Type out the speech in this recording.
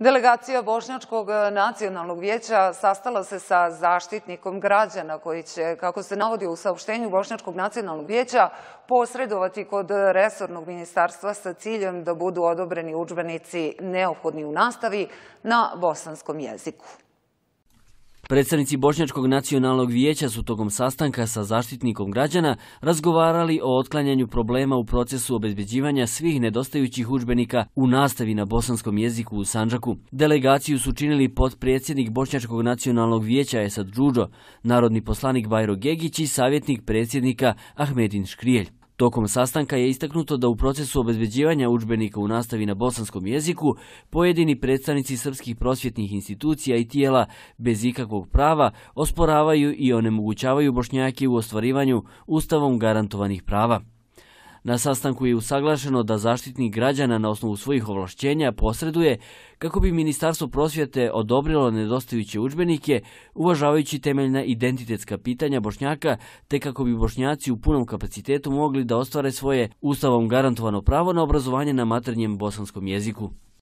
Delegacija Bošnjačkog nacionalnog vijeća sastala se sa zaštitnikom građana koji će, kako se navodi u saopštenju Bošnjačkog nacionalnog vijeća, posredovati kod resornog ministarstva sa ciljem da budu odobreni učbenici neophodni u nastavi na bosanskom jeziku. Predstavnici Bošnjačkog nacionalnog vijeća su tokom sastanka sa zaštitnikom građana razgovarali o otklanjanju problema u procesu obezbeđivanja svih nedostajućih učbenika u nastavi na bosanskom jeziku u Sanđaku. Delegaciju su činili pod Bošnjačkog nacionalnog vijeća Esad Đuđo, narodni poslanik Bajro Gegić i savjetnik predsjednika Ahmedin Škrijelj. Tokom sastanka je istaknuto da u procesu obezbeđivanja učbenika u nastavi na bosanskom jeziku pojedini predstavnici srpskih prosvjetnih institucija i tijela bez ikakvog prava osporavaju i onemogućavaju bošnjake u ostvarivanju ustavom garantovanih prava. Na sastanku je usaglašeno da zaštitnik građana na osnovu svojih ovlašćenja posreduje kako bi Ministarstvo prosvjete odobrilo nedostajuće učbenike, uvažavajući temeljna identitetska pitanja Bošnjaka, te kako bi Bošnjaci u punom kapacitetu mogli da ostvare svoje ustavom garantovano pravo na obrazovanje na maternjem bosanskom jeziku.